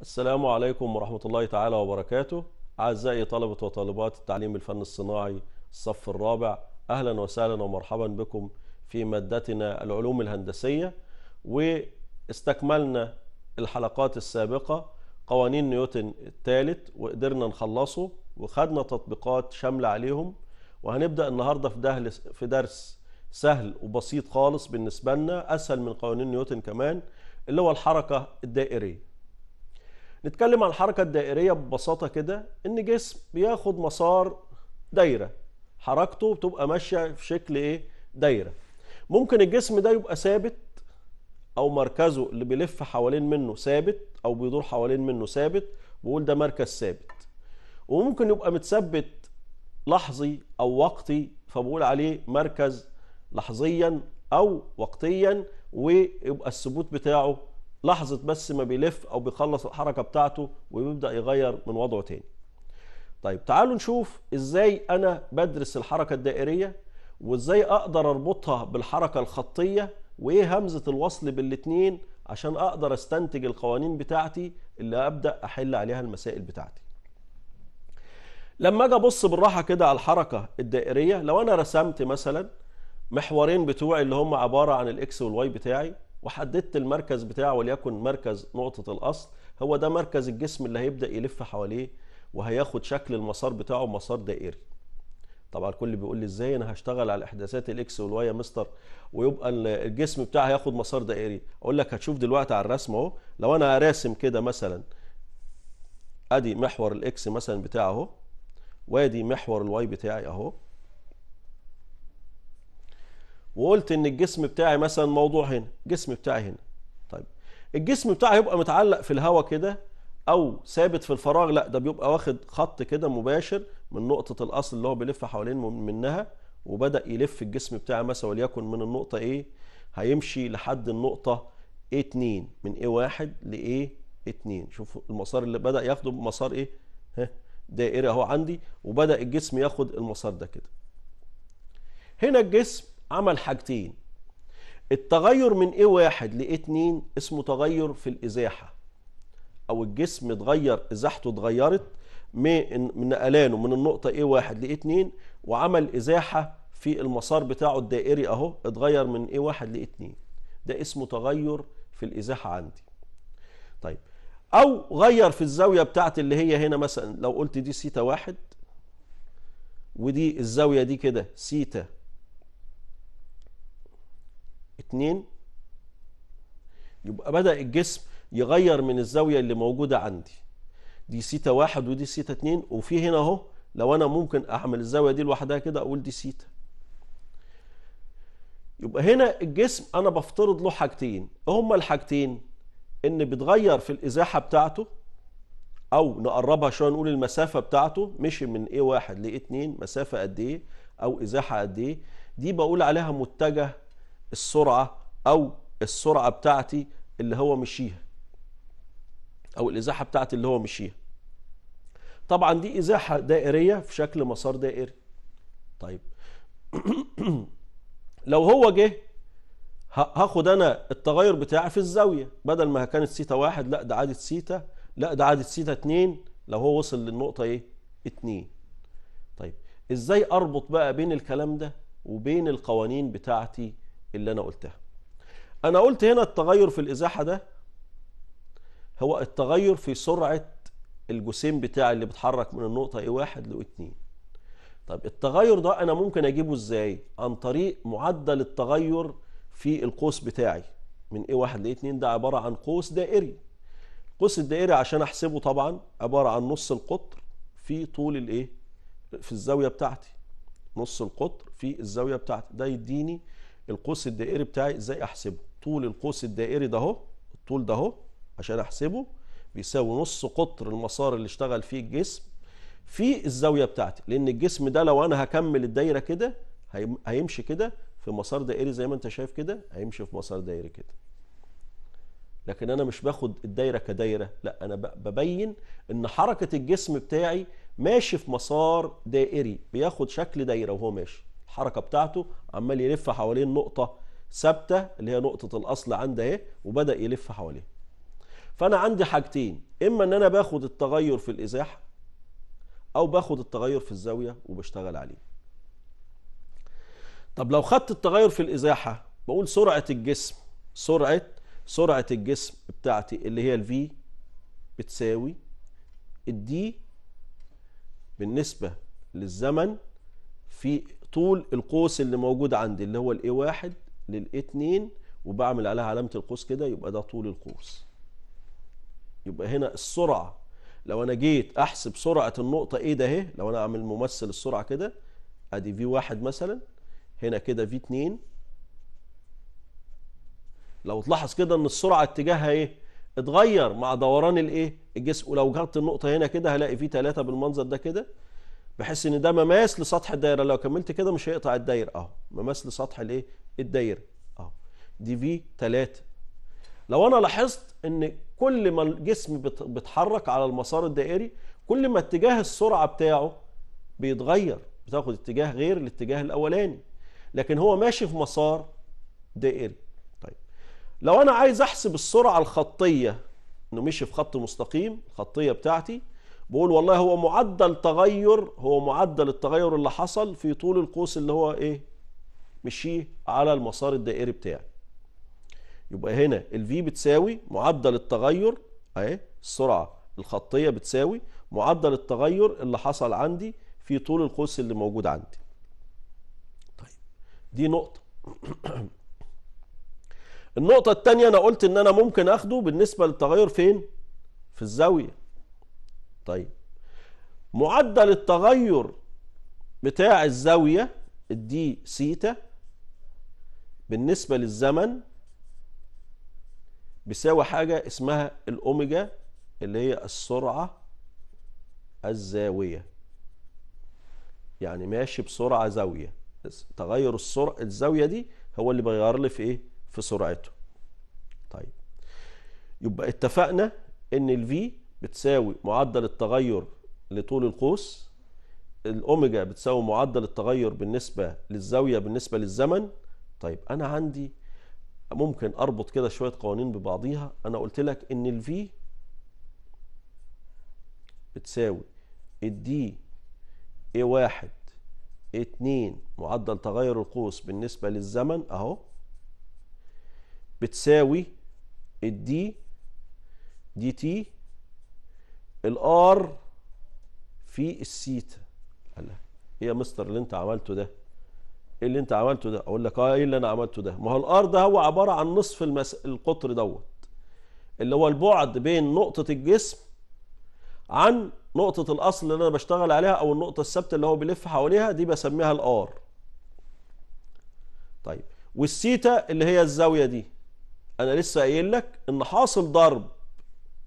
السلام عليكم ورحمة الله تعالى وبركاته أعزائي طلبة وطالبات التعليم الفن الصناعي الصف الرابع أهلا وسهلا ومرحبا بكم في مادتنا العلوم الهندسية واستكملنا الحلقات السابقة قوانين نيوتن الثالث وقدرنا نخلصه وخدنا تطبيقات شاملة عليهم وهنبدأ النهاردة في, في درس سهل وبسيط خالص بالنسبة لنا أسهل من قوانين نيوتن كمان اللي هو الحركة الدائرية نتكلم عن الحركة الدائرية ببساطة كده إن جسم بياخد مسار دايرة حركته بتبقى ماشية في شكل إيه؟ دايرة ممكن الجسم ده يبقى ثابت أو مركزه اللي بيلف حوالين منه ثابت أو بيدور حوالين منه ثابت بقول ده مركز ثابت وممكن يبقى متثبت لحظي أو وقتي فبقول عليه مركز لحظيا أو وقتيا ويبقى الثبوت بتاعه لحظه بس ما بيلف او بيخلص الحركه بتاعته وبيبدا يغير من وضعه تاني طيب تعالوا نشوف ازاي انا بدرس الحركه الدائريه وازاي اقدر اربطها بالحركه الخطيه وايه همزه الوصل بالاتنين عشان اقدر استنتج القوانين بتاعتي اللي ابدا احل عليها المسائل بتاعتي لما اجي ابص بالراحه كده على الحركه الدائريه لو انا رسمت مثلا محورين بتوعي اللي هم عباره عن الاكس والواي بتاعي وحددت المركز بتاعه وليكن مركز نقطة الأصل هو ده مركز الجسم اللي هيبدأ يلف حواليه وهياخد شكل المسار بتاعه مسار دائري طبعا الكل بيقول لي ازاي انا هشتغل على احداثات الاكس والواي يا مستر ويبقى الجسم بتاعي هياخد مسار دائري اقول لك هتشوف دلوقتي على الرسم اهو لو انا راسم كده مثلا ادي محور الاكس مثلا بتاعه اهو وادي محور الواي بتاعي اهو وقلت ان الجسم بتاعي مثلا موضوع هنا الجسم بتاعي هنا طيب الجسم بتاعي يبقى متعلق في الهواء كده او ثابت في الفراغ لا ده بيبقى واخد خط كده مباشر من نقطه الاصل اللي هو بيلف حوالين منها وبدا يلف الجسم بتاعي مثلا وليكن من النقطه ايه هيمشي لحد النقطه A2 من A1 ل A2 شوف المسار اللي بدا ياخده مسار ايه ها دائري اهو عندي وبدا الجسم ياخد المسار ده كده هنا الجسم عمل حاجتين التغير من ايه واحد 2 اسمه تغير في الازاحه او الجسم اتغير ازاحته اتغيرت من نقلانه من النقطه ايه واحد 2 وعمل ازاحه في المسار بتاعه الدائري اهو اتغير من ايه واحد 2 ده اسمه تغير في الازاحه عندي طيب او غير في الزاويه بتاعت اللي هي هنا مثلا لو قلت دي سيتا واحد ودي الزاويه دي كده سيتا اتنين يبقى بدأ الجسم يغير من الزاوية اللي موجودة عندي دي سيتا واحد ودي سيتا اتنين وفي هنا اهو لو انا ممكن اعمل الزاوية دي لوحدها كده اقول دي سيتا يبقى هنا الجسم انا بفترض له حاجتين هما الحاجتين ان بتغير في الازاحة بتاعته او نقربها شويه نقول المسافه بتاعته مشي من ايه واحد لايه اتنين مسافه قد ايه او ازاحه قد ايه دي بقول عليها متجه السرعة أو السرعة بتاعتي اللي هو مشيها أو الإزاحة بتاعتي اللي هو مشيها طبعا دي إزاحة دائرية في شكل مسار دائري طيب لو هو جه هاخد انا التغير بتاعي في الزاويه بدل ما كانت سيتا واحد لا ده عادت سيتا لا ده عادت سيتا اتنين لو هو وصل للنقطه ايه؟ اتنين. طيب ازاي اربط بقى بين الكلام ده وبين القوانين بتاعتي اللي انا قلتها انا قلت هنا التغير في الازاحه ده هو التغير في سرعه الجسيم بتاعي اللي بيتحرك من النقطه A1 إيه ل اتنين 2 طب التغير ده انا ممكن اجيبه ازاي عن طريق معدل التغير في القوس بتاعي من A1 إيه ل اتنين 2 ده عباره عن قوس دائري القوس الدائري عشان احسبه طبعا عباره عن نص القطر في طول الايه في الزاويه بتاعتي نص القطر في الزاويه بتاعتي ده يديني القوس الدائري بتاعي ازاي احسبه طول القوس الدائري ده اهو الطول ده اهو عشان احسبه بيساوي نص قطر المسار اللي اشتغل فيه الجسم في الزاويه بتاعتي لان الجسم ده لو انا هكمل الدايره كده هيمشي كده في مسار دائري زي ما انت شايف كده هيمشي في مسار دائري كده لكن انا مش باخد الدايره كدايره لا انا ببين ان حركه الجسم بتاعي ماشي في مسار دائري بياخد شكل دايره وهو ماشي الحركه بتاعته عمال يلف حوالين نقطه ثابته اللي هي نقطه الاصل عندها اهي وبدا يلف حواليها فانا عندي حاجتين اما ان انا باخد التغير في الازاحه او باخد التغير في الزاويه وبشتغل عليه طب لو خدت التغير في الازاحه بقول سرعه الجسم سرعه سرعه الجسم بتاعتي اللي هي الفي بتساوي الدي بالنسبه للزمن في طول القوس اللي موجود عندي اللي هو الاي واحد للاي اتنين وبعمل عليها علامة القوس كده يبقى ده طول القوس يبقى هنا السرعة لو انا جيت احسب سرعة النقطة ايه ده اهي لو انا اعمل ممثل السرعة كده ادي في واحد مثلا هنا كده في اتنين لو تلاحظ كده ان السرعة اتجاهها ايه اتغير مع دوران الايه الجسم ولو جرت النقطة هنا كده هلاقي في ثلاثة بالمنظر ده كده بحيث ان ده مماس لسطح الدايره لو كملت كده مش هيقطع الدايره اهو مماس لسطح الايه الدايره اهو دي في 3 لو انا لاحظت ان كل ما الجسم بيتحرك على المسار الدائري كل ما اتجاه السرعه بتاعه بيتغير بتاخد اتجاه غير الاتجاه الاولاني لكن هو ماشي في مسار دائري طيب لو انا عايز احسب السرعه الخطيه انه مشي في خط مستقيم الخطيه بتاعتي بقول والله هو معدل تغير هو معدل التغير اللي حصل في طول القوس اللي هو ايه مشيه على المسار الدائري بتاعي يبقى هنا الفي بتساوي معدل التغير اهي السرعه الخطيه بتساوي معدل التغير اللي حصل عندي في طول القوس اللي موجود عندي طيب دي نقطه النقطه الثانيه انا قلت ان انا ممكن اخده بالنسبه للتغير فين في الزاويه طيب معدل التغير بتاع الزاوية الدي سيتا بالنسبة للزمن بيساوي حاجة اسمها الأوميجا اللي هي السرعة الزاوية يعني ماشي بسرعة زاوية تغير السرعة الزاوية دي هو اللي بيغير لي في ايه في سرعته طيب يبقى اتفقنا ان الفي بتساوي معدل التغير لطول القوس الاوميجا بتساوي معدل التغير بالنسبه للزاويه بالنسبه للزمن طيب انا عندي ممكن اربط كده شويه قوانين ببعضيها انا قلت لك ان الفي بتساوي الدي اي واحد اتنين معدل تغير القوس بالنسبة للزمن اهو بتساوي الدي دي تي الار في السيتا قال ايه يا مستر اللي انت عملته ده ايه اللي انت عملته ده اقول لك اه ايه اللي انا عملته ده ما هو الار ده هو عباره عن نصف المس... القطر دوت اللي هو البعد بين نقطه الجسم عن نقطه الاصل اللي انا بشتغل عليها او النقطه الثابته اللي هو بيلف حواليها دي بسميها الار طيب والسيتا اللي هي الزاويه دي انا لسه قايل لك ان حاصل ضرب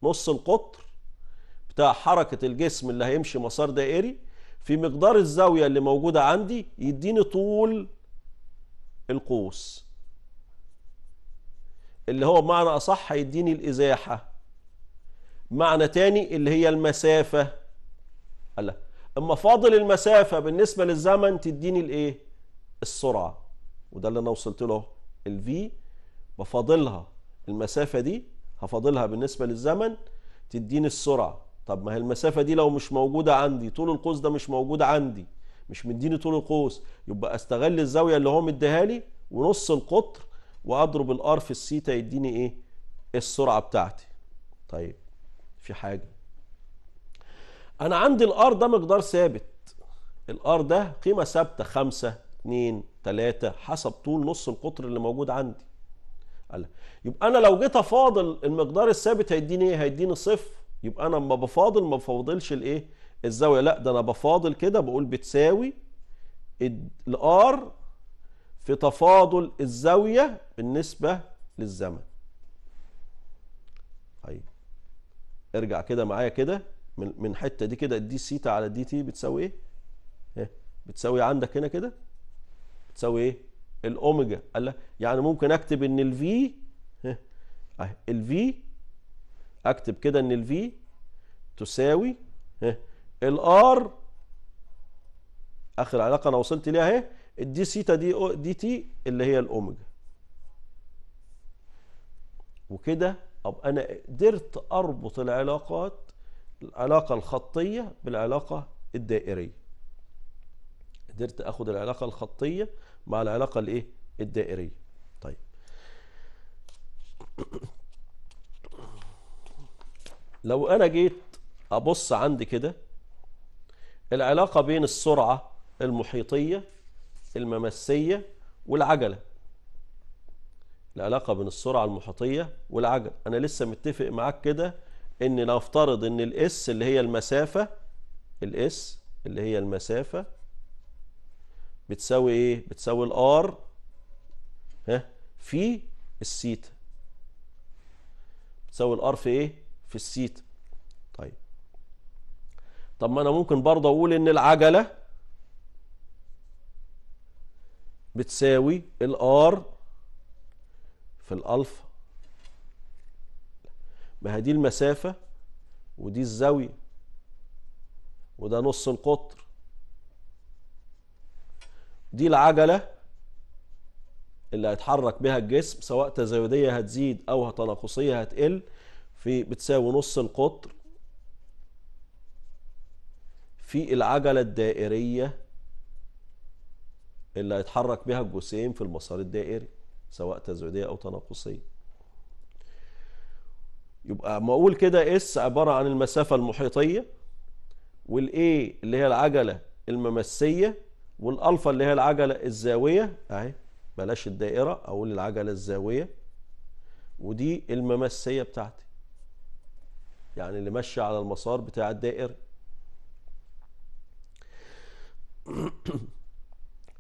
نص القطر بتاع حركة الجسم اللي هيمشي مسار دائري في مقدار الزاوية اللي موجودة عندي يديني طول القوس اللي هو بمعنى أصح هيديني الإزاحة معنى تاني اللي هي المسافة ألا أما فاضل المسافة بالنسبة للزمن تديني الإيه السرعة وده اللي أنا وصلت له الفي بفاضلها المسافة دي هفاضلها بالنسبة للزمن تديني السرعة طب ما هي المسافة دي لو مش موجودة عندي طول القوس ده مش موجود عندي مش مديني طول القوس يبقى استغل الزاوية اللي هو مديها لي ونص القطر واضرب الار في السيتا يديني ايه السرعة بتاعتي طيب في حاجة انا عندي الار ده مقدار ثابت الار ده قيمة ثابتة خمسة اتنين تلاتة حسب طول نص القطر اللي موجود عندي يبقى انا لو جيت افاضل المقدار الثابت هيديني ايه هيديني صفر يبقى انا لما بفاضل ما بفاضلش الايه الزاويه لا ده انا بفاضل كده بقول بتساوي الار في تفاضل الزاويه بالنسبه للزمن طيب ارجع كده معايا كده من من الحته دي كده دي سيتا على دي تي بتساوي ايه ايه بتساوي عندك هنا كده بتساوي ايه الاوميجا قال يعني ممكن اكتب ان الفي اهي طيب، الفي اكتب كده ان الفي تساوي الار اخر علاقه انا وصلت ليها اهي الدي سيتا دي دي تي اللي هي الاوميجا وكده ابقى انا قدرت اربط العلاقات العلاقه الخطيه بالعلاقه الدائريه قدرت اخد العلاقه الخطيه مع العلاقه الايه الدائريه طيب لو انا جيت ابص عندي كده العلاقة بين السرعة المحيطية الممسية والعجلة العلاقة بين السرعة المحيطية والعجلة انا لسه متفق معاك كده ان نفترض ان الاس اللي هي المسافة الاس اللي هي المسافة بتساوي ايه بتساوي الار ها في السيتا بتساوي الار في ايه في السيت طيب طب ما انا ممكن برضه اقول ان العجله بتساوي الار في الالفا ما هي دي المسافه ودي الزاويه وده نص القطر دي العجله اللي هيتحرك بها الجسم سواء تزايديه هتزيد او تناقصيه هتقل في بتساوي نص القطر في العجلة الدائرية اللي هيتحرك بها الجسيم في المسار الدائري سواء تزويدية أو تناقصية يبقى ما أقول كده اس عبارة عن المسافة المحيطية والإي اللي هي العجلة الممسية والألفا اللي هي العجلة الزاوية أهي بلاش الدائرة أقول العجلة الزاوية ودي الممسية بتاعتي يعني اللي ماشي على المسار بتاع الدائري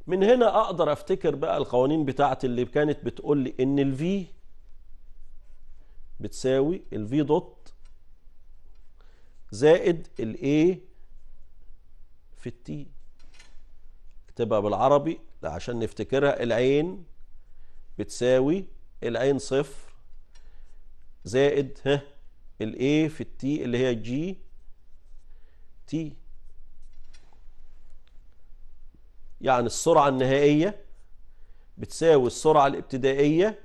من هنا اقدر افتكر بقى القوانين بتاعتي اللي كانت بتقول لي ان الفي بتساوي الفي دوت زائد الاي في التي اكتبها بالعربي عشان نفتكرها العين بتساوي العين صفر زائد ها A في التي اللي هي جي تي يعني السرعة النهائية بتساوي السرعة الابتدائية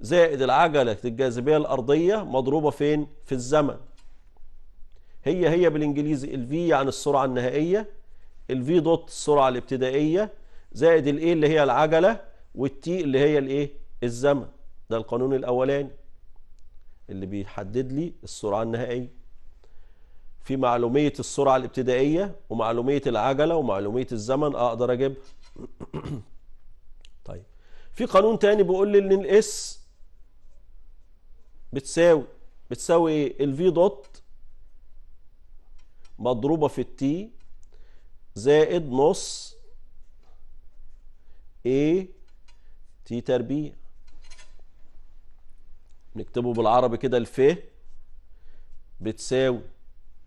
زائد العجلة الجاذبية الأرضية مضروبة فين؟ في الزمن هي هي بالإنجليزي ال V يعني السرعة النهائية ال V دوت السرعة الابتدائية زائد ال A اللي هي العجلة والتي اللي هي الايه؟ الزمن ده القانون الأولاني اللي بيحدد لي السرعة النهائية في معلومية السرعة الابتدائية ومعلومية العجلة ومعلومية الزمن اقدر اجيبها طيب في قانون تاني بيقول لي ان الاس بتساوي بتساوي ايه الفي دوت مضروبة في التي زائد نص ايه تي تربيع نكتبه بالعربي كده الف بتساوي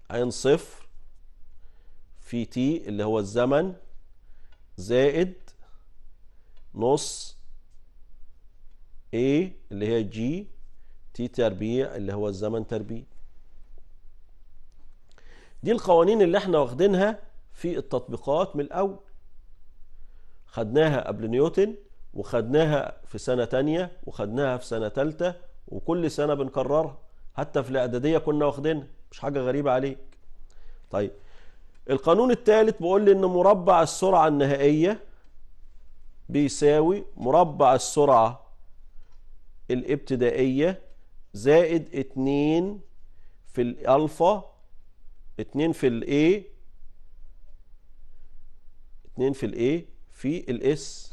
عين صفر في تي اللي هو الزمن زائد نص A اللي هي جي تي تربيع اللي هو الزمن تربيع دي القوانين اللي احنا واخدينها في التطبيقات من الأول خدناها قبل نيوتن وخدناها في سنة تانية وخدناها في سنة تالتة وكل سنة بنكررها حتى في الإعدادية كنا واخدينها مش حاجة غريبة عليك طيب القانون الثالث بيقول لي ان مربع السرعة النهائية بيساوي مربع السرعة الابتدائية زائد اتنين في الالفا اتنين في الاي اتنين في الاي في الاس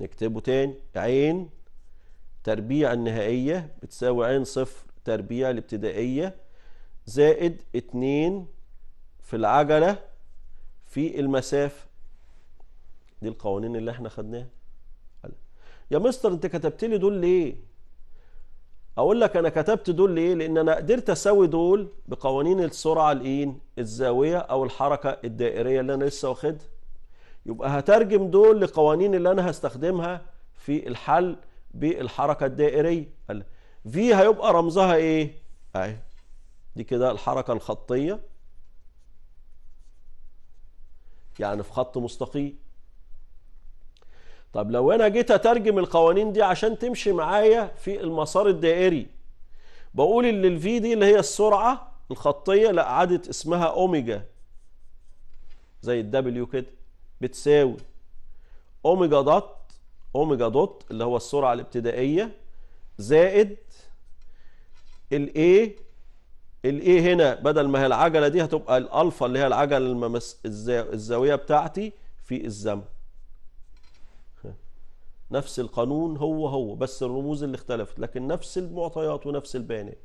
نكتبه تاني عين تربيع النهائية بتساوي عين صفر تربيع الابتدائية زائد اتنين في العجلة في المسافة دي القوانين اللي احنا خدناها يا مستر انت كتبت لي دول ليه اقول لك انا كتبت دول ليه لان انا قدرت اسوي دول بقوانين السرعه الايه الزاويه او الحركه الدائريه اللي انا لسه واخدها يبقى هترجم دول لقوانين اللي انا هستخدمها في الحل بالحركه الدائريه في هيبقى رمزها ايه اهي دي كده الحركه الخطيه يعني في خط مستقيم طب لو انا جيت اترجم القوانين دي عشان تمشي معايا في المسار الدائري بقول ان الفي دي اللي هي السرعه الخطيه لا عادت اسمها اوميجا زي الدبليو كده بتساوي اوميجا دوت اوميجا دوت اللي هو السرعه الابتدائيه زائد الاي الاي هنا بدل ما هي العجله دي هتبقى الالفا اللي هي العجله الممس... الزاويه بتاعتي في الزمن نفس القانون هو هو بس الرموز اللي اختلفت لكن نفس المعطيات ونفس البيانات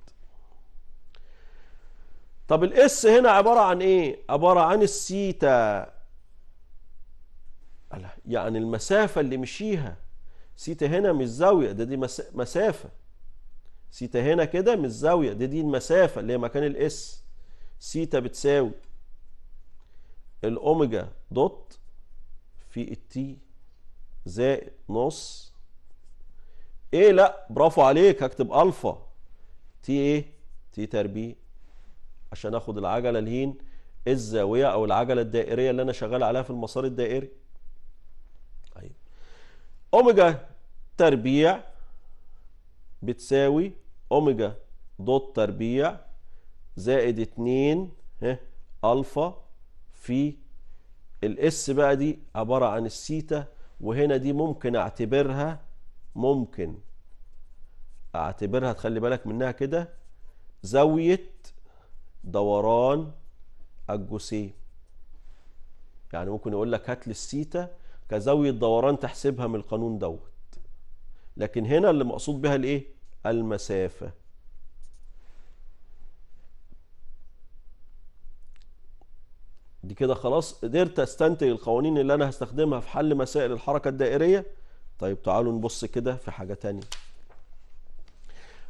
طب الاس هنا عباره عن ايه عباره عن السيتا يعني المسافة اللي مشيها سيتا هنا مش زاوية ده دي مسافة سيتا هنا كده مش زاوية ده دي المسافة اللي هي مكان الاس سيتا بتساوي الاوميجا دوت في التي زائد نص ايه لا برافو عليك هكتب الفا تي ايه تي تربيع عشان اخد العجله الهين الزاويه او العجله الدائريه اللي انا شغال عليها في المسار الدائري اوميجا تربيع بتساوي اوميجا دوت تربيع زائد ها الفا في الاس بقى دي عباره عن السيتا وهنا دي ممكن اعتبرها ممكن اعتبرها تخلي بالك منها كده زاويه دوران الجسيم يعني ممكن يقول لك هات لي السيتا كزاوية دوران تحسبها من القانون دوت لكن هنا اللي مقصود بها الايه المسافة دي كده خلاص قدرت استنتج القوانين اللي انا هستخدمها في حل مسائل الحركة الدائرية طيب تعالوا نبص كده في حاجة تانية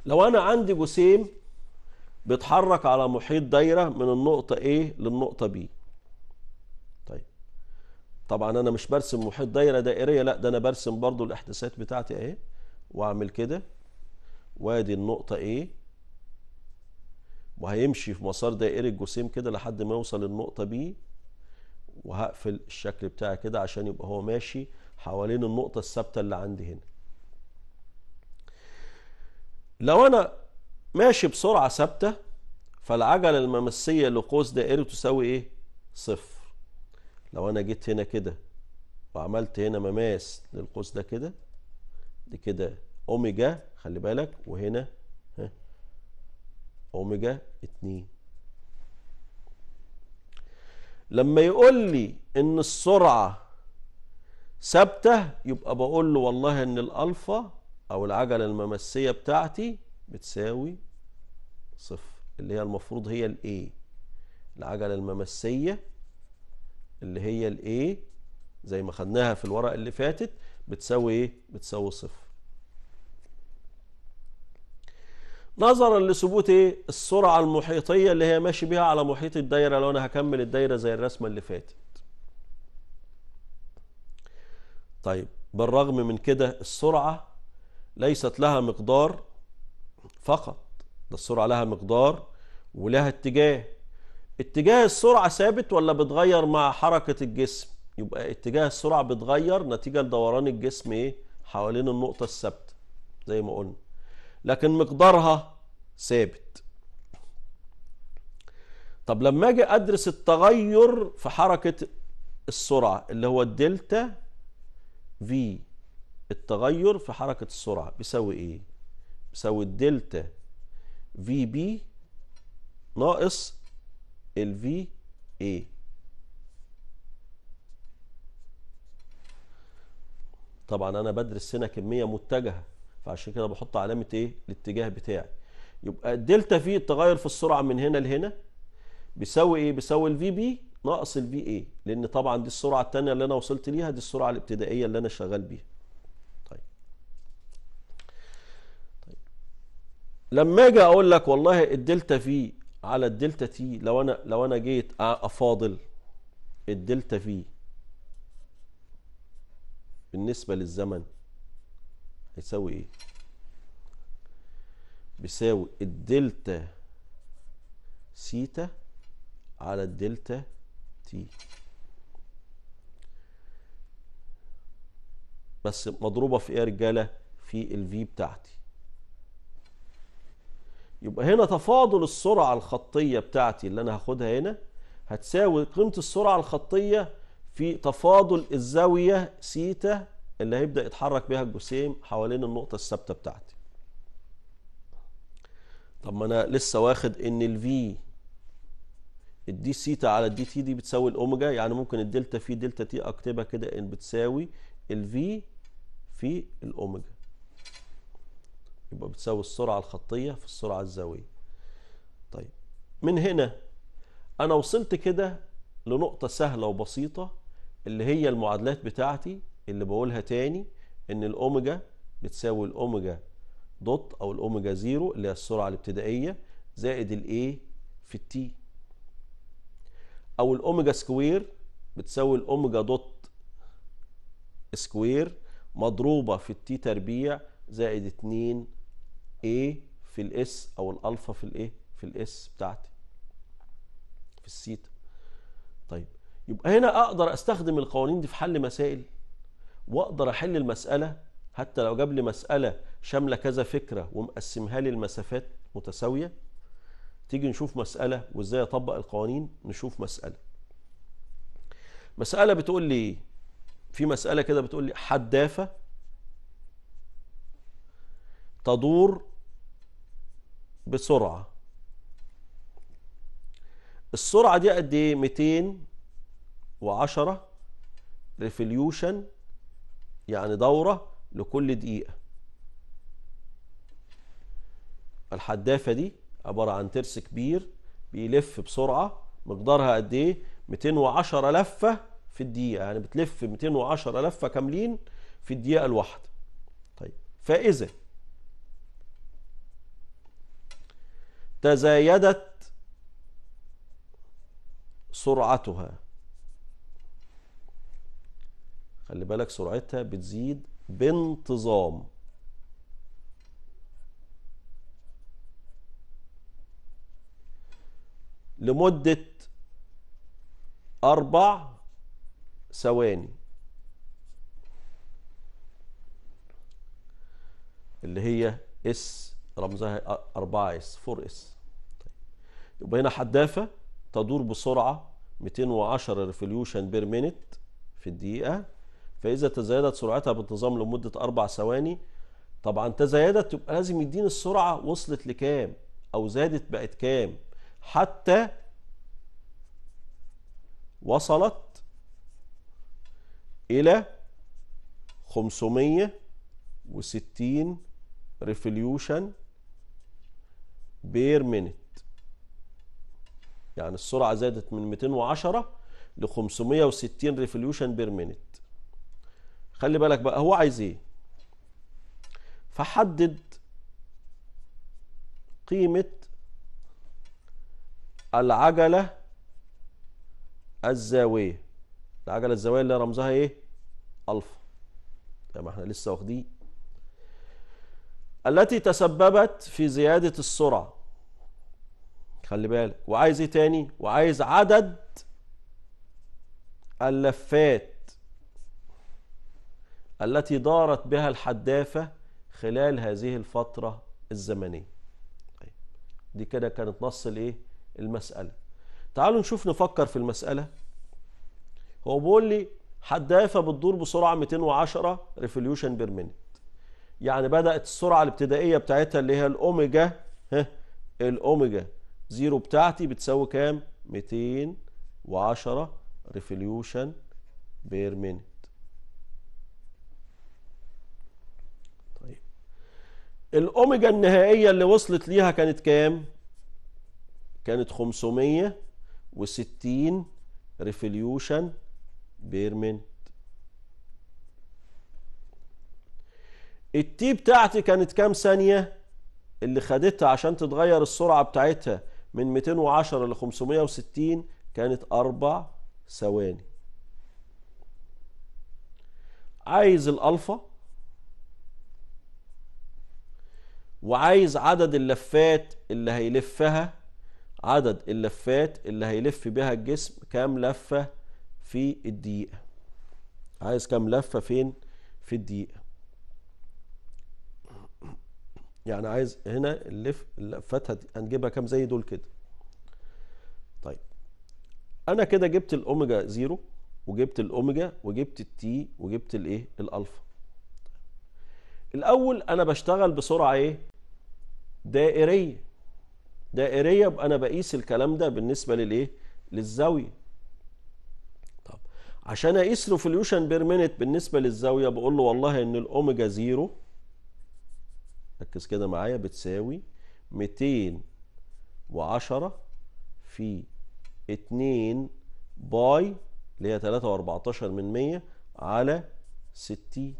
لو انا عندي جسيم بيتحرك على محيط دايرة من النقطة A للنقطة B طبعا انا مش برسم محيط دايره دائريه لا ده انا برسم برضو الاحداثات بتاعتي اهي واعمل كده وادي النقطه ايه وهيمشي في مسار دائري الجسيم كده لحد ما يوصل النقطه بي وهقفل الشكل بتاعي كده عشان يبقى هو ماشي حوالين النقطه الثابته اللي عندي هنا لو انا ماشي بسرعه ثابته فالعجله الممسيه لقوس دائري تساوي ايه صفر لو انا جيت هنا كده وعملت هنا مماس للقوس ده كده دي كده اوميجا خلي بالك وهنا ها اوميجا 2 لما يقول لي ان السرعه ثابته يبقى بقول له والله ان الالفا او العجله الممسيه بتاعتي بتساوي صفر اللي هي المفروض هي الايه العجله الممسيه اللي هي A زي ما خدناها في الورق اللي فاتت بتساوي ايه بتساوي صفر نظرا لثبوت ايه السرعه المحيطيه اللي هي ماشي بيها على محيط الدايره لو انا هكمل الدايره زي الرسمه اللي فاتت طيب بالرغم من كده السرعه ليست لها مقدار فقط ده السرعه لها مقدار ولها اتجاه اتجاه السرعة ثابت ولا بتغير مع حركة الجسم يبقى اتجاه السرعة بتغير نتيجة لدوران الجسم ايه حوالين النقطة الثابتة زي ما قلنا لكن مقدارها ثابت طب لما اجي ادرس التغير في حركة السرعة اللي هو الدلتا في التغير في حركة السرعة بيساوي ايه بيساوي الدلتا في بي ناقص ال في اي طبعا انا بدرس هنا كميه متجهه فعشان كده بحط علامه ايه الاتجاه بتاعي يبقى الدلتا في التغير في السرعه من هنا لهنا بيساوي ايه بيساوي الفي بي ناقص الفي اي لان طبعا دي السرعه الثانيه اللي انا وصلت ليها دي السرعه الابتدائيه اللي انا شغال بيها طيب طيب لما اجي اقول لك والله الدلتا في على الدلتا تي لو انا لو انا جيت افاضل الدلتا في بالنسبه للزمن هيساوي ايه بيساوي الدلتا سيتا على الدلتا تي بس مضروبه في ايه يا رجاله في الفي بتاعتي يبقى هنا تفاضل السرعة الخطية بتاعتي اللي أنا هاخدها هنا هتساوي قيمة السرعة الخطية في تفاضل الزاوية سيتا اللي هيبدأ يتحرك بها الجسيم حوالين النقطة الثابتة بتاعتي طب ما أنا لسه واخد إن V الدي سيتا على الدي تي دي بتساوي الأوميجا يعني ممكن الدلتا في دلتا تي أكتبها كده إن بتساوي V في الأوميجا يبقى بتساوي السرعة الخطية في السرعة الزاوية طيب من هنا أنا وصلت كده لنقطة سهلة وبسيطة اللي هي المعادلات بتاعتي اللي بقولها تاني إن الأوميجا بتساوي الأوميجا دوت أو الأوميجا زيرو اللي هي السرعة الابتدائية زائد الإي في التي أو الأوميجا سكوير بتساوي الأوميجا دوت سكوير مضروبة في التي تربيع زائد 2 الاي في الاس او الالفا في الايه في الاس بتاعتي في السيتا طيب يبقى هنا اقدر استخدم القوانين دي في حل مسائل واقدر احل المساله حتى لو جاب لي مساله شامله كذا فكره ومقسمها لي المسافات متساويه تيجي نشوف مساله وازاي اطبق القوانين نشوف مساله مساله بتقول لي إيه؟ في مساله كده بتقول لي حدافه تدور بسرعة السرعة دي قد ايه 210 ريفوليوشن يعني دورة لكل دقيقة الحدافة دي عبارة عن ترس كبير بيلف بسرعة مقدارها قد ايه 210 لفة في الدقيقة يعني بتلف 210 لفة كاملين في الدقيقة الواحدة طيب فإذا تزايدت سرعتها خلي بالك سرعتها بتزيد بانتظام لمدة أربع ثواني اللي هي اس رمزها أربعة اس فور اس يبقى هنا حدافة تدور بسرعة 210 ريفوليوشن بير مينت في الدقيقة فإذا تزايدت سرعتها بانتظام لمدة أربع ثواني طبعا تزايدت يبقى لازم يديني السرعة وصلت لكام أو زادت بقت كام حتى وصلت إلى 560 ريفوليوشن بير مينت يعني السرعة زادت من 210 ل 560 ريفوليوشن بير مينت خلي بالك بقى هو عايز ايه فحدد قيمة العجلة الزاوية العجلة الزاوية اللي رمزها ايه الفا طيب، ما احنا لسه واخدين التي تسببت في زيادة السرعة خلي بالك وعايز ايه تاني وعايز عدد اللفات التي دارت بها الحدافة خلال هذه الفترة الزمنية طيب. دي كده كانت نص الايه المسألة تعالوا نشوف نفكر في المسألة هو بيقول لي حدافة بتدور بسرعة 210 ريفوليوشن بير مينيت يعني بدأت السرعة الابتدائية بتاعتها اللي هي الأوميجا ها الأوميجا زيرو بتاعتي بتساوي كام 210 ريفوليوشن بير مينت. طيب الاوميجا النهائيه اللي وصلت ليها كانت كام كانت 560 ريفوليوشن بير مينت. التي بتاعتي كانت كام ثانيه اللي خدتها عشان تتغير السرعه بتاعتها من 210 ل 560 كانت أربع ثواني عايز الألفا وعايز عدد اللفات اللي هيلفها عدد اللفات اللي هيلف بها الجسم كام لفة في الدقيقة عايز كام لفة فين في الدقيقة يعني عايز هنا اللف اللفات هنجيبها كام زي دول كده طيب انا كده جبت الاوميجا زيرو وجبت الاوميجا وجبت التي وجبت الايه الالفا الاول انا بشتغل بسرعه ايه دائريه دائريه يبقى انا بقيس الكلام ده بالنسبه للايه للزاويه طب عشان اقيس ريفوليوشن بير مينت بالنسبه للزاويه بقول له والله ان الاوميجا زيرو ركز كده معايا بتساوي 210 في 2 باي اللي هي تلاتة واربعتاشر من 100 على 60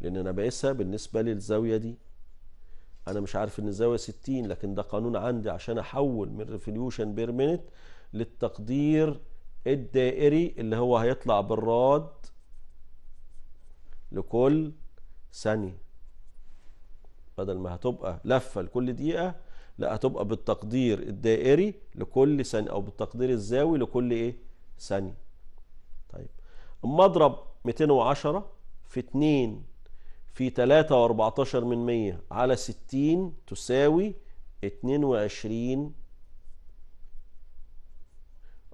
لان انا بقيسها بالنسبه للزاويه دي انا مش عارف ان الزاويه 60 لكن ده قانون عندي عشان احول من ريفوليوشن بير مينت للتقدير الدائري اللي هو هيطلع بالراد لكل ثانيه بدل ما هتبقى لفة لكل دقيقة لا هتبقى بالتقدير الدائري لكل ثانية أو بالتقدير الزاوي لكل إيه ثانية طيب أما أضرب 210 في 2 في 3 و14 من 100 على 60 تساوي 22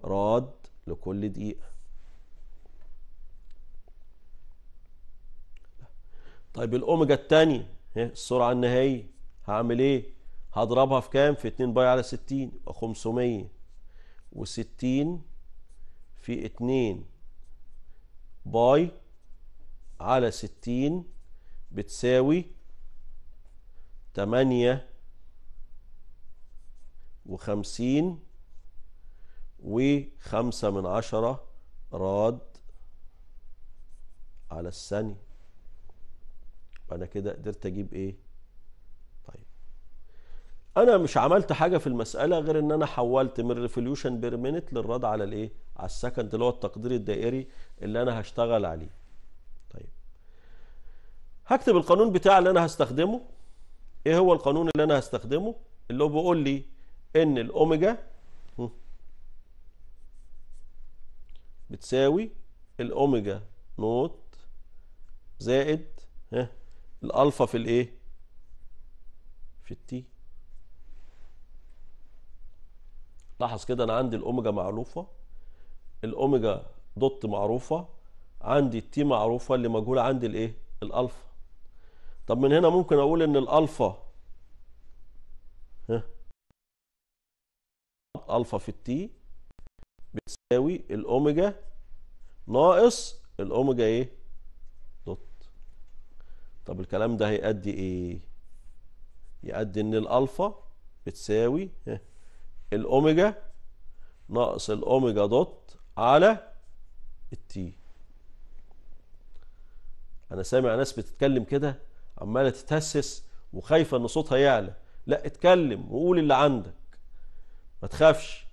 راد لكل دقيقة طيب الأوميجا الثانية إيه؟ السرعة النهائية هعمل ايه هضربها في كام في 2 باي على 60 يبقى وستين في 2 باي على 60 بتساوي 8 وخمسين وخمسة من عشرة راد على الثانية انا كده قدرت اجيب ايه طيب انا مش عملت حاجه في المساله غير ان انا حولت من ريفوليوشن بير مينت للرد على الايه على السكند اللي هو التقدير الدائري اللي انا هشتغل عليه طيب هكتب القانون بتاع اللي انا هستخدمه ايه هو القانون اللي انا هستخدمه اللي هو بيقول لي ان الاوميجا بتساوي الاوميجا نوت زائد ها الالفا في الايه في التي لاحظ كده انا عندي الاوميجا معروفه الاوميجا دوت معروفه عندي التي معروفه اللي مجهوله عندي الايه الالفا طب من هنا ممكن اقول ان الالفا ها الفا في التي بتساوي الاوميجا ناقص الاوميجا ايه طب الكلام ده هيؤدي ايه يؤدي ان الالفا بتساوي الاوميجا ناقص الاوميجا دوت على التي انا سامع ناس بتتكلم كده عماله تتهسس وخايفه ان صوتها يعلى لا اتكلم وقول اللي عندك ما تخافش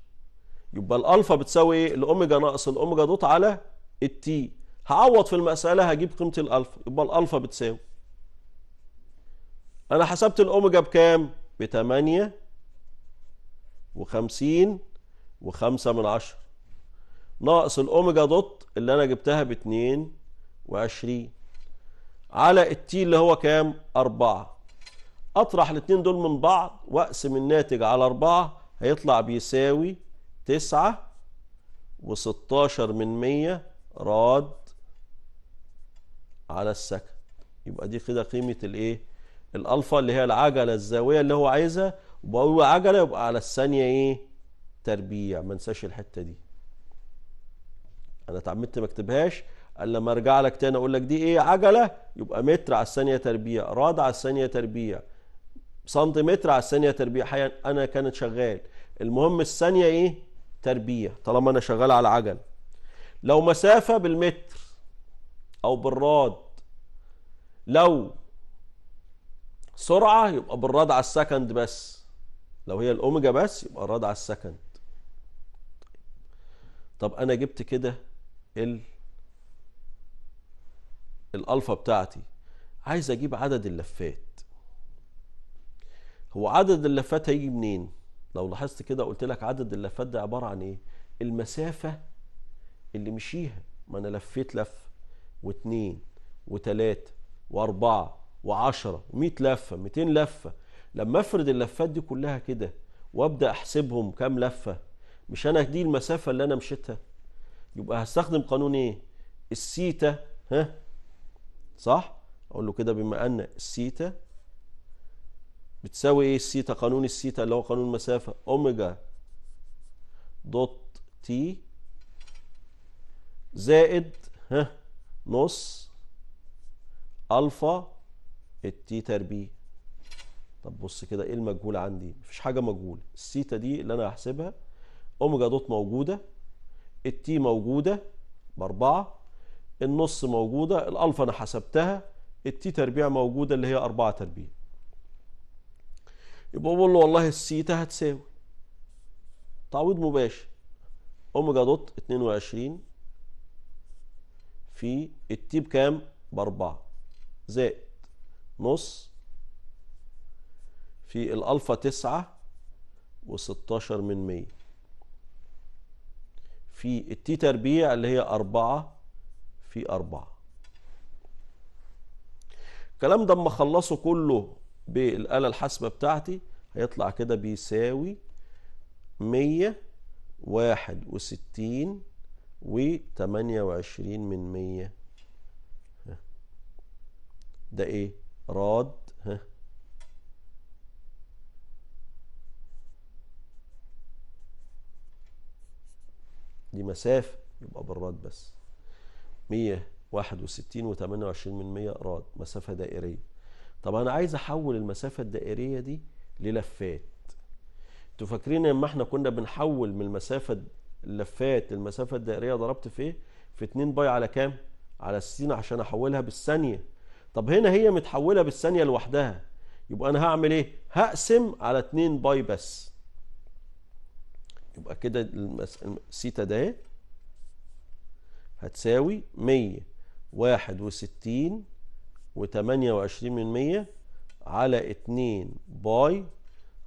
يبقى الالفا بتساوي ايه الاوميجا ناقص الاوميجا دوت على التي هعوض في المساله هجيب قيمه الالفا يبقى الالفا بتساوي انا حسبت الاوميجا بكام ب 8 و50 و5 من 10 ناقص الاوميجا دوت اللي انا جبتها ب 22 على التي اللي هو كام 4 اطرح الاثنين دول من بعض واقسم الناتج على 4 هيطلع بيساوي 9 و16 من 100 راد على السكن يبقى دي كده قيمه الايه الالفا اللي هي العجله الزاويه اللي هو عايزها وبقوي عجله يبقى على الثانيه ايه تربيع ما انساش الحته دي انا اتعمدت ما اكتبهاش قال لما ارجع لك تاني اقول لك دي ايه عجله يبقى متر على الثانيه تربيع راد على الثانيه تربيع سنتيمتر على الثانيه تربيع حقيقة انا كانت شغال المهم الثانيه ايه تربيع طالما انا شغال على عجل لو مسافه بالمتر او بالراد لو سرعة يبقى بالرد على السكند بس لو هي الأوميجا بس يبقى الرد على السكند طب أنا جبت كده ال الألفا بتاعتي عايز أجيب عدد اللفات هو عدد اللفات هيجي منين؟ لو لاحظت كده قلت لك عدد اللفات ده عبارة عن إيه؟ المسافة اللي مشيها ما أنا لفيت لفة واتنين وتلاتة وأربعة و10 و100 لفه 200 لفه لما افرد اللفات دي كلها كده وابدا احسبهم كام لفه مش انا دي المسافه اللي انا مشيتها يبقى هستخدم قانون ايه السيتا ها صح اقول له كده بما ان السيتا بتساوي ايه السيتا قانون السيتا اللي هو قانون المسافه اوميجا دوت تي زائد ها نص الفا التيتر بي طب بص كده ايه المجهول عندي مفيش حاجه مجهول السيتا دي اللي انا هحسبها اوميجا دوت موجوده التي موجوده باربعه النص موجوده الالفا انا حسبتها التي تربيع موجوده اللي هي اربعه تربيع يبقى بقول له والله السيتا هتساوي تعويض مباشر اوميجا دوت 22 في التي بكام؟ باربعه زائد نص في الألفا تسعة وستاشر من مية في التي تربيع اللي هي أربعة في أربعة الكلام ده اما اخلصه كله بالآلة الحاسبة بتاعتي هيطلع كده بيساوي مية واحد وستين وتمانية وعشرين من مية ده ايه راد ها دي مسافة يبقى بالراد بس مية واحد وستين وثمانية وعشرين من مية راد مسافة دائرية طب أنا عايز أحول المسافة الدائرية دي للفات انتوا فاكرين لما احنا كنا بنحول من المسافة اللفات للمسافة الدائرية ضربت في ايه؟ في اتنين باي على كام؟ على ستين عشان أحولها بالثانية طب هنا هي متحولة بالثانية لوحدها يبقى أنا هعمل إيه؟ هقسم على 2 باي بس يبقى كده المس... الثيتا ده هتساوي 161 و28 من 100 على 2 باي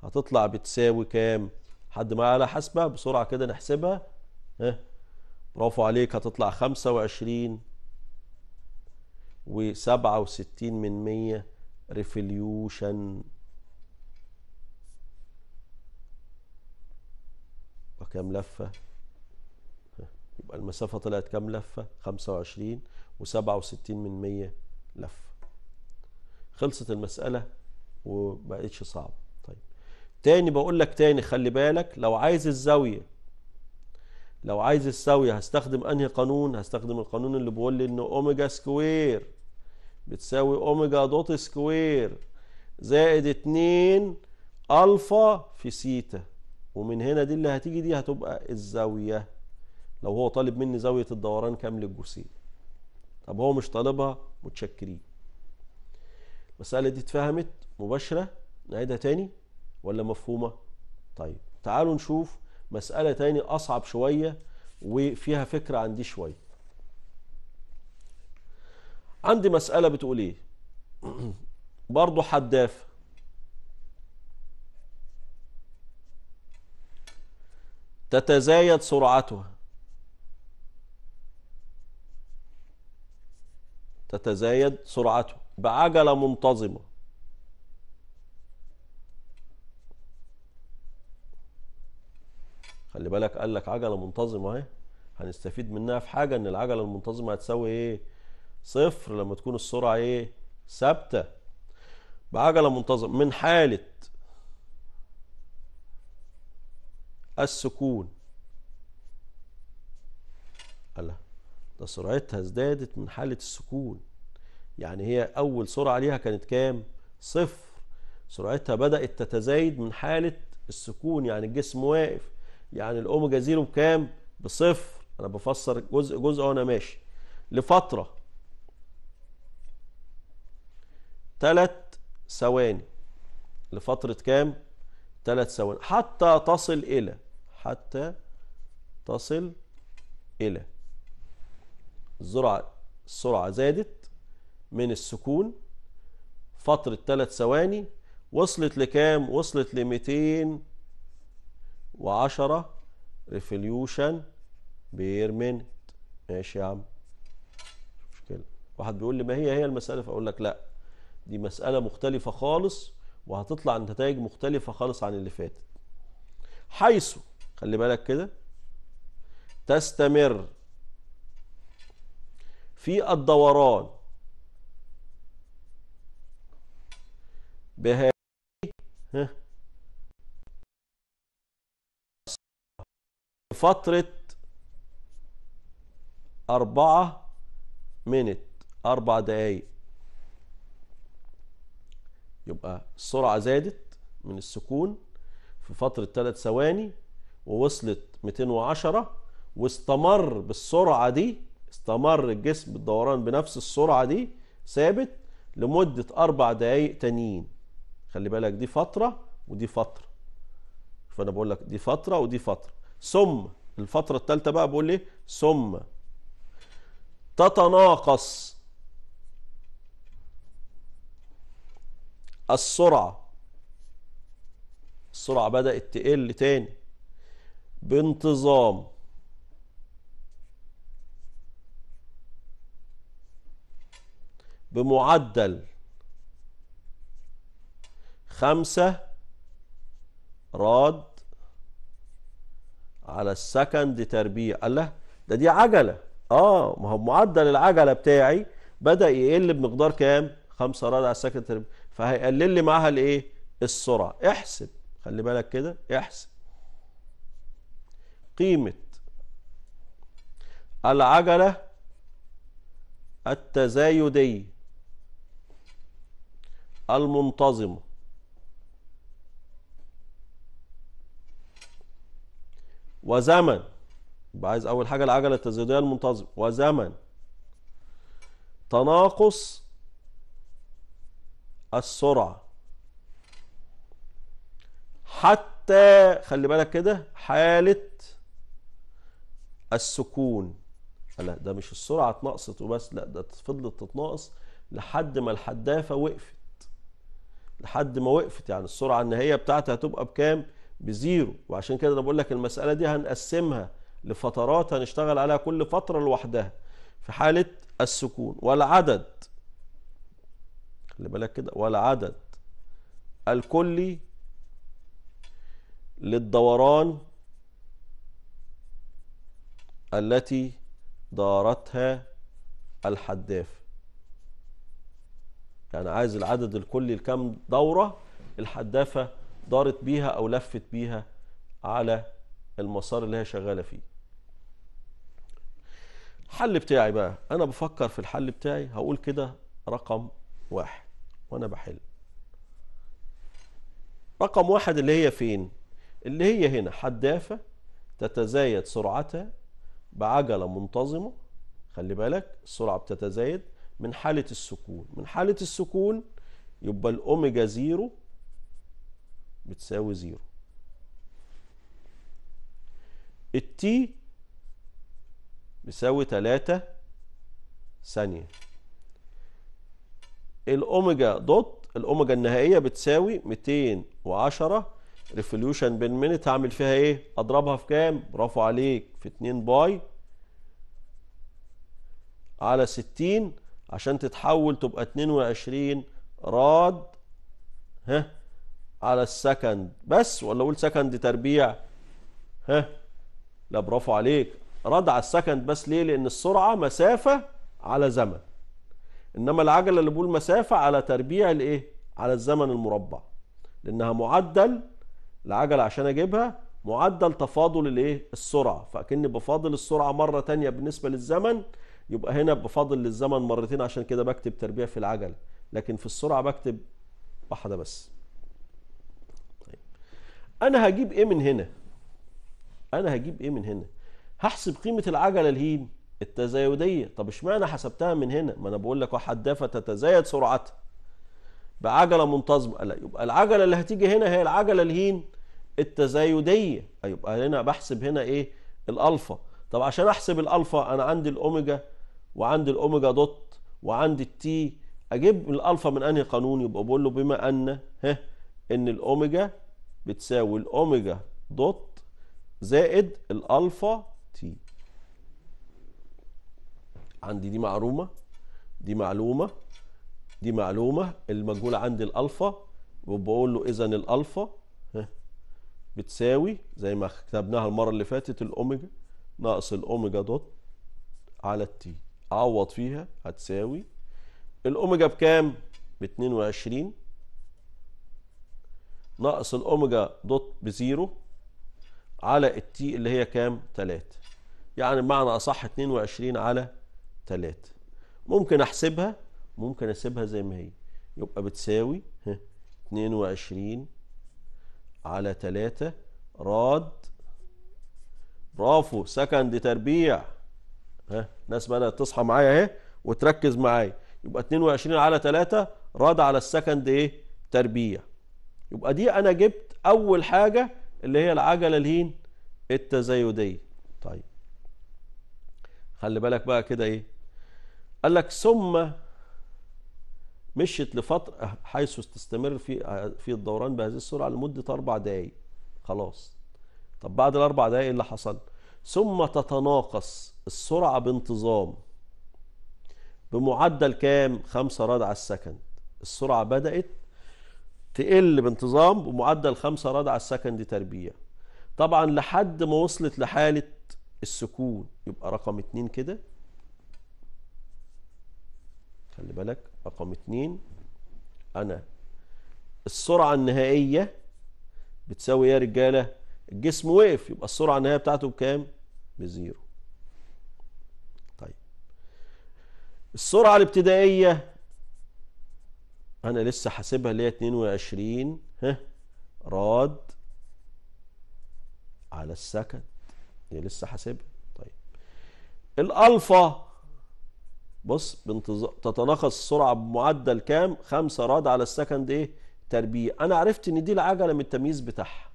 هتطلع بتساوي كام؟ حد معايا على حاسبة بسرعة كده نحسبها ها برافو عليك هتطلع 25 و67 من 100 ريفليوشن وكم لفة يبقى المسافة طلعت كام لفة 25 و67 من 100 لفة خلصت المسألة ومبقتش صعبة طيب تاني بقول لك تاني خلي بالك لو عايز الزاوية لو عايز الزاوية هستخدم انهي قانون هستخدم القانون اللي بيقول لي ان اوميجا سكوير بتساوي اوميجا دوت سكوير زائد 2 الفا في سيتا ومن هنا دي اللي هتيجي دي هتبقى الزاويه لو هو طالب مني زاويه الدوران كامل الجسيم طب هو مش طالبها متشكرين المساله دي اتفهمت مباشره نعيدها تاني ولا مفهومه طيب تعالوا نشوف مساله تاني اصعب شويه وفيها فكره عن دي شويه عندي مسألة بتقول ايه برضو حداف تتزايد سرعتها تتزايد سرعته بعجلة منتظمة خلي بالك قال لك عجلة منتظمة اهي هنستفيد منها في حاجة ان العجلة المنتظمة هتساوي ايه صفر لما تكون السرعة ايه ثابتة بعجلة منتظمة من حالة السكون الله ده سرعتها ازدادت من حالة السكون يعني هي أول سرعة ليها كانت كام؟ صفر سرعتها بدأت تتزايد من حالة السكون يعني الجسم واقف يعني الأوميجا زيرو بكام؟ بصفر أنا بفسر جزء جزء وأنا ماشي لفترة ثلاث ثواني لفترة كام؟ ثلاث ثواني حتى تصل إلى حتى تصل إلى الزرعة السرعة زادت من السكون فترة ثلاث ثواني وصلت لكام؟ وصلت ل 210 ريفوليوشن بير مينت ماشي يا عم مشكلة واحد بيقول لي ما هي هي المسألة فأقول لك لأ دي مسألة مختلفة خالص وهتطلع نتائج مختلفة خالص عن اللي فاتت حيث خلي بالك كده تستمر في الدوران بهذه فترة أربعة منت أربع دقايق يبقى السرعة زادت من السكون في فترة 3 ثواني ووصلت 210 واستمر بالسرعة دي استمر الجسم بالدوران بنفس السرعة دي ثابت لمدة أربع دقايق تانيين خلي بالك دي فترة ودي فترة فأنا بقول لك دي فترة ودي فترة ثم الفترة الثالثة بقى بقول إيه ثم تتناقص السرعة السرعة بدأت تقل تاني بانتظام بمعدل خمسة راد على السكند تربيع الله ده دي عجلة اه ما هو معدل العجلة بتاعي بدأ يقل بمقدار كام؟ خمسة راد على السكند تربيع فهيقلل لي معاها الايه السرعه احسب خلي بالك كده احسب قيمه العجله التزايديه المنتظمه وزمن يبقى عايز اول حاجه العجله التزايديه المنتظمه وزمن تناقص السرعة حتى خلي بالك كده حالة السكون لا ده مش السرعة اتنقصت وبس لا ده فضلت تتناقص لحد ما الحدافة وقفت لحد ما وقفت يعني السرعة النهائية بتاعتها هتبقى بكام؟ بزيرو وعشان كده انا بقول لك المسألة دي هنقسمها لفترات هنشتغل عليها كل فترة لوحدها في حالة السكون والعدد خلي بالك كده والعدد الكلي للدوران التي دارتها الحداف يعني عايز العدد الكلي لكم دورة الحدافة دارت بيها أو لفت بيها على المسار اللي هي شغالة فيه الحل بتاعي بقى أنا بفكر في الحل بتاعي هقول كده رقم واحد وانا بحل رقم واحد اللي هي فين اللي هي هنا حدافة تتزايد سرعتها بعجلة منتظمة خلي بالك السرعة بتتزايد من حالة السكون من حالة السكون يبقى الأوميجا زيرو بتساوي زيرو التي بيساوي ثلاثة ثانية الاوميجا دوت الاوميجا النهائيه بتساوي 210 ريفوليوشن بين مينت هعمل فيها ايه اضربها في كام برافو عليك في 2 باي على 60 عشان تتحول تبقى 22 راد ها على السكند بس ولا اقول سكند تربيع ها لا برافو عليك رد على السكند بس ليه لان السرعه مسافه على زمن انما العجله اللي بقول مسافه على تربيع الايه على الزمن المربع لانها معدل العجله عشان اجيبها معدل تفاضل الايه السرعه فاكني بفاضل السرعه مره تانية بالنسبه للزمن يبقى هنا بفاضل للزمن مرتين عشان كده بكتب تربيع في العجله لكن في السرعه بكتب واحده بس طيب. انا هجيب ايه من هنا انا هجيب ايه من هنا هحسب قيمه العجله الهين التزايديه طب اشمعنى حسبتها من هنا ما انا بقول لك وحدافه تتزايد سرعتها بعجله منتظمه لا يبقى العجله اللي هتيجي هنا هي العجله الهين التزايديه يبقى هنا بحسب هنا ايه الالفا طب عشان احسب الالفا انا عندي الاوميجا وعندي الاوميجا دوت وعندي التي اجيب الالفا من انهي قانون يبقى بقول له بما ان ها ان الاوميجا بتساوي الاوميجا دوت زائد الالفا تي عندي دي معلومه دي معلومه دي معلومه المجهول عندي الالفا وبقول له اذا الالفا بتساوي زي ما كتبناها المره اللي فاتت الاوميجا ناقص الاوميجا دوت على التي اعوض فيها هتساوي الاوميجا بكام ب 22 ناقص الاوميجا دوت بزيرو على التي اللي هي كام 3 يعني بمعنى اصح 22 على 3 ممكن احسبها ممكن اسيبها زي ما هي يبقى بتساوي 22 على 3 راد برافو سكند تربيع ها الناس بدات تصحى معايا اهي وتركز معايا يبقى 22 على 3 راد على السكند ايه تربيع يبقى دي انا جبت اول حاجه اللي هي العجله الهين التزايديه طيب خلي بالك بقى كده ايه قال لك ثم مشيت لفترة حيث تستمر في في الدوران بهذه السرعة لمدة أربع دقايق خلاص طب بعد الأربع دقايق إيه اللي حصل ثم تتناقص السرعة بانتظام بمعدل كام خمسة راد على السكند السرعة بدأت تقل بانتظام بمعدل خمسة راد على السكند تربيع طبعا لحد ما وصلت لحالة السكون يبقى رقم اتنين كده خلي بالك رقم اتنين أنا السرعة النهائية بتساوي ايه يا رجالة الجسم وقف يبقى السرعة النهائية بتاعته بكام بزيرو طيب السرعة الابتدائية أنا لسه حاسبها اللي هي 22 ها راد على السكند هي لسه حاسبها طيب الألفا بص بنتظ... تتناقص السرعه بمعدل كام 5 راد على السكند ايه تربيع انا عرفت ان دي العجله من التمييز بتاعها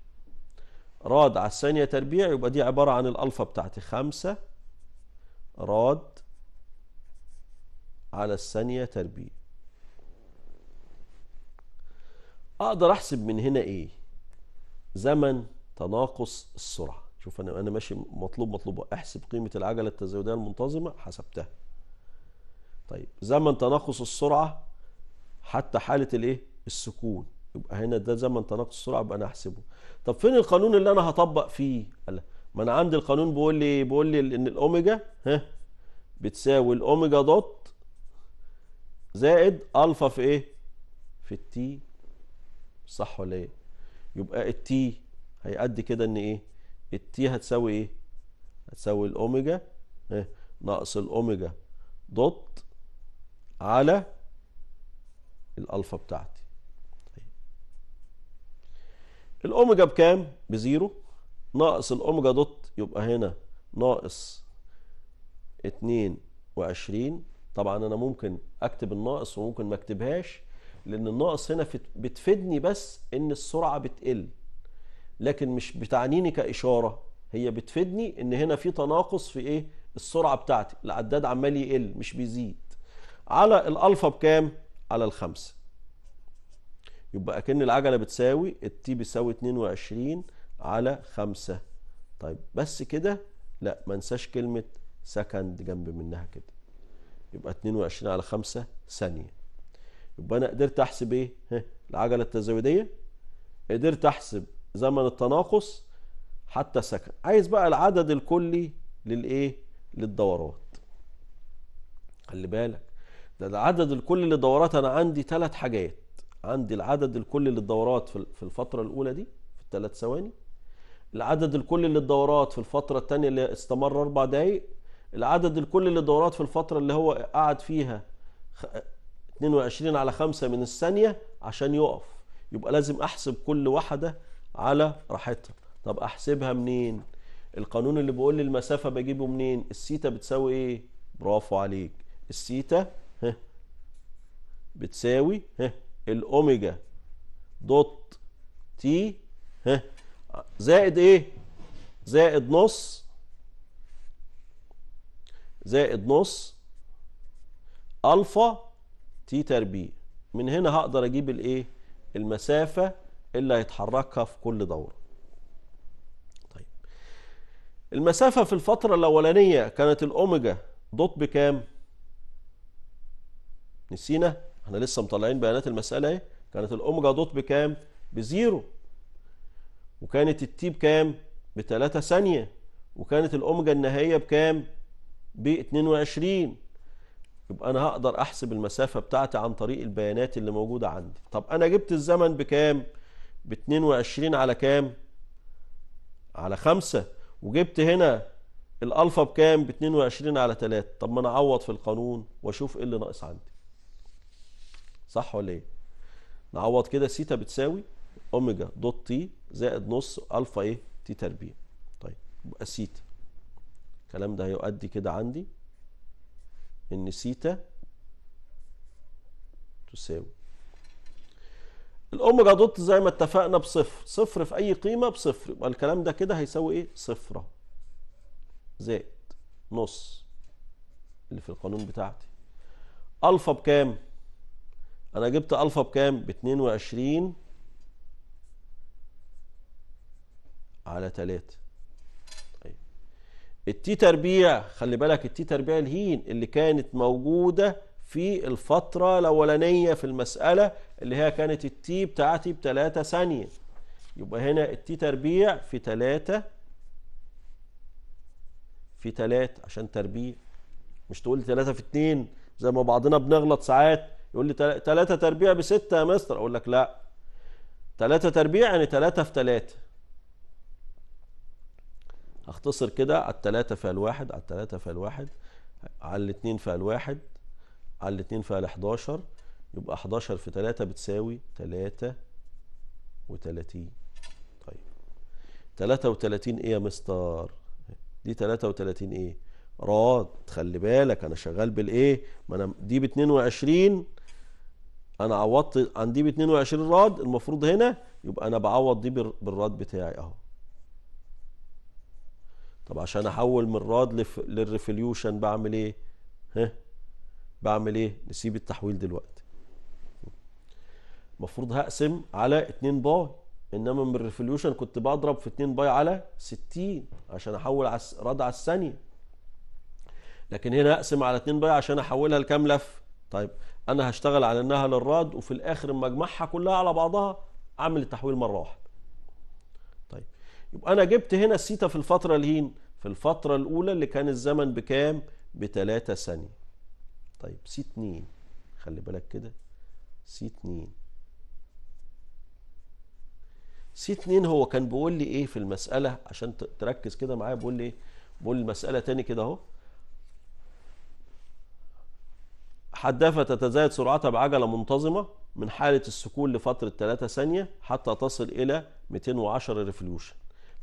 راد على الثانيه تربيع يبقى دي عباره عن الالفا بتاعتي 5 راد على الثانيه تربيع اقدر احسب من هنا ايه زمن تناقص السرعه شوف انا انا ماشي مطلوب مطلوب احسب قيمه العجله التزايديه المنتظمه حسبتها طيب زمن تناقص السرعة حتى حالة الايه السكون يبقى هنا ده زمن تناقص السرعة يبقى انا هحسبه طب فين القانون اللي انا هطبق فيه قال ما انا عندي القانون بيقول لي بيقول لي ان الاوميجا ها بتساوي الاوميجا دوت زائد الفا في ايه في التي صح ولا ايه يبقى التي هيأدي كده ان ايه التي هتساوي ايه هتساوي الاوميجا ها ناقص الاوميجا دوت على الالفا بتاعتي الاوميجا بكام بزيرو ناقص الاوميجا دوت يبقى هنا ناقص 22 طبعا انا ممكن اكتب الناقص وممكن ما اكتبهاش لان الناقص هنا بتفيدني بس ان السرعه بتقل لكن مش بتعنيني كاشاره هي بتفيدني ان هنا في تناقص في ايه السرعه بتاعتي العداد عمال يقل مش بيزيد على الالفا بكام على الخمسة يبقى اكن العجله بتساوي التي بيساوي 22 على 5 طيب بس كده لا ما انساش كلمه سكند جنب منها كده يبقى 22 على 5 ثانيه يبقى انا قدرت احسب ايه ها العجله التزايديه قدرت احسب زمن التناقص حتى سكند عايز بقى العدد الكلي للايه للدورات خلي بالك ده العدد الكلي للدورات انا عندي ثلاث حاجات عندي العدد الكلي للدورات في الفتره الاولى دي في الثلاث ثواني العدد الكلي للدورات في الفتره الثانيه اللي استمر اربع دقائق العدد الكلي للدورات في الفتره اللي هو قعد فيها 22 على 5 من الثانيه عشان يقف يبقى لازم احسب كل واحده على راحتها طب احسبها منين القانون اللي بيقول لي المسافه بجيبه منين السيتا بتساوي ايه برافو عليك السيتا بتساوي ها الاوميجا دوت تي ها زائد ايه زائد نص زائد نص الفا تي تربيع من هنا هقدر اجيب الايه المسافه اللي هيتحركها في كل دوره طيب المسافه في الفتره الاولانيه كانت الاوميجا دوت بكام نسينا احنا لسه مطلعين بيانات المساله اهي كانت الاوميجا دوت بكام بزيرو وكانت التي بكام بتلاتة ثانيه وكانت الاوميجا النهائيه بكام ب 22 يبقى انا هقدر احسب المسافه بتاعتي عن طريق البيانات اللي موجوده عندي طب انا جبت الزمن بكام ب 22 على كام على 5 وجبت هنا الالفا بكام ب 22 على 3 طب ما انا اعوض في القانون واشوف ايه اللي ناقص عندي صح ولا ايه نعوض كده سيتا بتساوي اوميجا دوت تي زائد نص الفا ايه تي تربيع طيب يبقى سيتا الكلام ده هيؤدي كده عندي ان سيتا تساوي الاوميجا دوت زي ما اتفقنا بصفر صفر في اي قيمه بصفر يبقى الكلام ده كده هيساوي ايه صفر زائد نص اللي في القانون بتاعتي الفا بكام انا جبت الفا بكام ب 22 على 3 طيب التي تربيع خلي بالك التي تربيع الهين اللي كانت موجوده في الفتره الاولانيه في المساله اللي هي كانت التي بتاعتي ب 3 ثانيه يبقى هنا التي تربيع في 3 في 3 عشان تربيع مش تقول 3 في 2 زي ما بعضنا بنغلط ساعات يقول لي ثلاثة تربيع بستة يا مستر أقول لك لا ثلاثة تربيع يعني ثلاثة في ثلاثة أختصر كده على الثلاثة في الواحد على الثلاثة في الواحد على الاثنين في الواحد على الاثنين في الحداشر يبقى 11 في 3 بتساوي 33 طيب 33 ايه يا مستر دي 33 ايه راد خلي بالك انا شغال بالايه ما انا دي ب 22 انا عوضت عن دي ب 22 راد المفروض هنا يبقى انا بعوض دي بالراد بتاعي اهو طب عشان احول من راد للريفوليوشن بعمل ايه ها بعمل ايه نسيب التحويل دلوقتي المفروض هقسم على 2 باي انما من الريفوليوشن كنت بضرب في 2 باي على 60 عشان احول على راد على الثانيه لكن هنا اقسم على 2 باي عشان احولها لكام لف طيب انا هشتغل على انها للراد وفي الاخر اما اجمعها كلها على بعضها اعمل التحويل مره واحده طيب يبقى انا جبت هنا السيتا في الفتره الهين في الفتره الاولى اللي كان الزمن بكام ب 3 ثانيه طيب سي 2 خلي بالك كده سي 2 سي 2 هو كان بيقول لي ايه في المساله عشان تركز كده معايا بيقول لي ايه بيقول المساله تاني كده اهو حدافة تتزايد سرعتها بعجلة منتظمة من حالة السكون لفترة 3 ثانية حتى تصل إلى 210 ريفوليوشن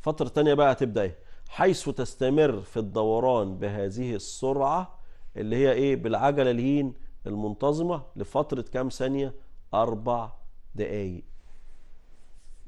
فترة تانية بقى هتبدأ إيه؟ حيث تستمر في الدوران بهذه السرعة اللي هي إيه بالعجلة الهين المنتظمة لفترة كام ثانية؟ أربع دقايق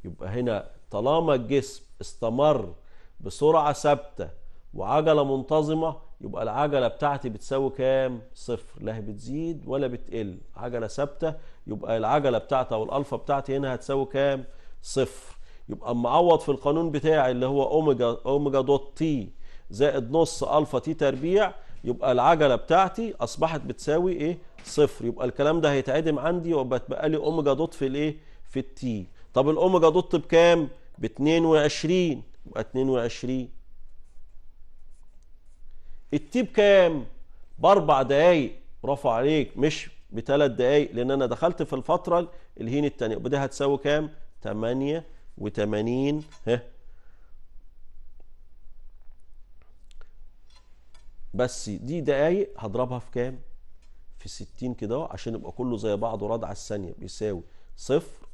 يبقى هنا طالما الجسم استمر بسرعة ثابتة وعجله منتظمه يبقى العجله بتاعتي بتساوي كام صفر لا بتزيد ولا بتقل عجله ثابته يبقى العجله بتاعتي او الالفا بتاعتي هنا هتساوي كام صفر يبقى اما اعوض في القانون بتاعي اللي هو اوميجا اوميجا دوت تي زائد نص الفا تي تربيع يبقى العجله بتاعتي اصبحت بتساوي ايه صفر يبقى الكلام ده هيتعدم عندي وبتبقى لي اوميجا دوت في الايه في التي طب الاوميجا دوت بكام ب 22 يبقى 22 التيب كام باربع دقايق برافو عليك مش بثلاث دقايق لان انا دخلت في الفتره الهين الثانيه وبدي هتساوي كام 88 ها بس دي دقايق هضربها في كام في 60 كده عشان يبقى كله زي بعضه راد على الثانيه بيساوي صفر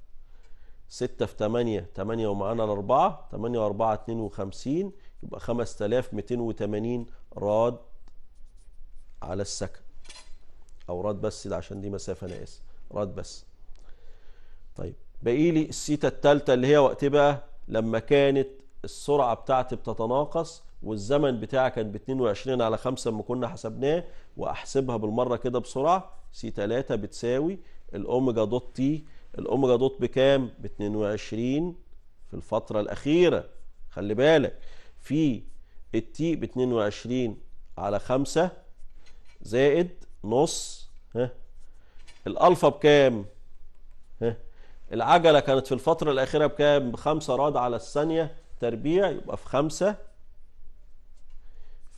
6 في 8 8 ومعانا الأربعة 8 و4 52 يبقى 5280 راد على السكن او راد بس ده عشان دي مسافه انا اسف راد بس طيب باقي لي السيتا الثالثه اللي هي وقت بقى لما كانت السرعه بتاعتي بتتناقص والزمن بتاعي كان ب 22 على 5 لما كنا حسبناه واحسبها بالمره كده بسرعه سي 3 بتساوي الاوميجا دوت تي الاوميجا دوت بكام؟ ب 22 في الفتره الاخيره خلي بالك في التي ب 22 على 5 زائد نص ها الالفا بكام؟ ها العجله كانت في الفتره الاخيره بكام؟ ب 5 راد على الثانيه تربيع يبقى في 5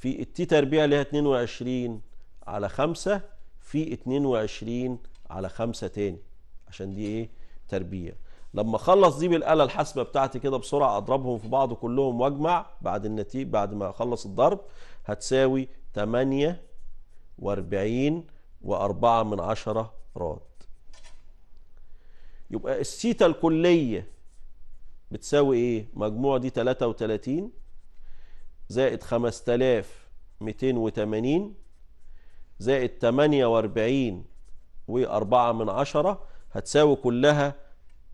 في التي تربيع ليها 22 على 5 في 22 على 5 تاني عشان دي ايه؟ تربيع لما اخلص دي بالآلة الحاسبة بتاعتي كده بسرعة أضربهم في بعض كلهم وأجمع بعد النتيجة بعد ما أخلص الضرب هتساوي 48 و4 من 10 راد يبقى الثيتا الكلية بتساوي إيه؟ مجموع دي 33 زائد 5280 زائد 48 و4 من 10 هتساوي كلها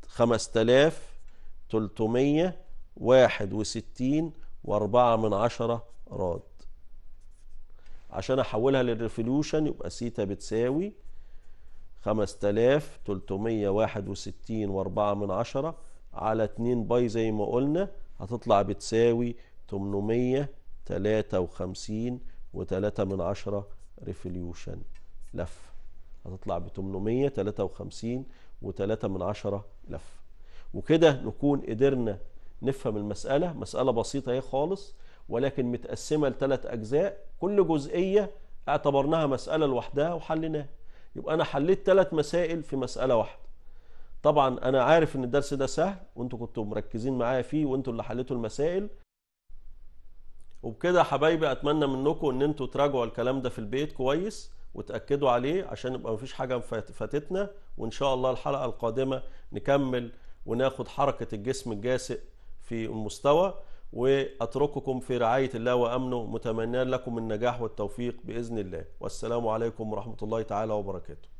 5361 واربعة من عشرة راد عشان احولها للريفوليوشن يبقى سيتا بتساوي 5361 واربعة من عشرة على 2 باي زي ما قلنا هتطلع بتساوي 853 وتلاتة من عشرة ريفوليوشن لفة هتطلع ب 853 وثلاثة من عشرة لف وكده نكون قدرنا نفهم المسألة مسألة بسيطة هي خالص ولكن متقسمة لثلاث أجزاء كل جزئية اعتبرناها مسألة لوحدها وحلناها يبقى أنا حليت ثلاث مسائل في مسألة واحدة طبعا أنا عارف إن الدرس ده سهل وأنتوا كنتوا مركزين معايا فيه وأنتوا اللي حليتوا المسائل وبكده حبايبي أتمنى منكم إن أنتوا تراجعوا الكلام ده في البيت كويس وتاكدوا عليه عشان يبقى مفيش حاجه فاتتنا وان شاء الله الحلقه القادمه نكمل وناخد حركه الجسم الجاسئ في المستوى واترككم في رعايه الله وامنه متمنيا لكم النجاح والتوفيق باذن الله والسلام عليكم ورحمه الله تعالى وبركاته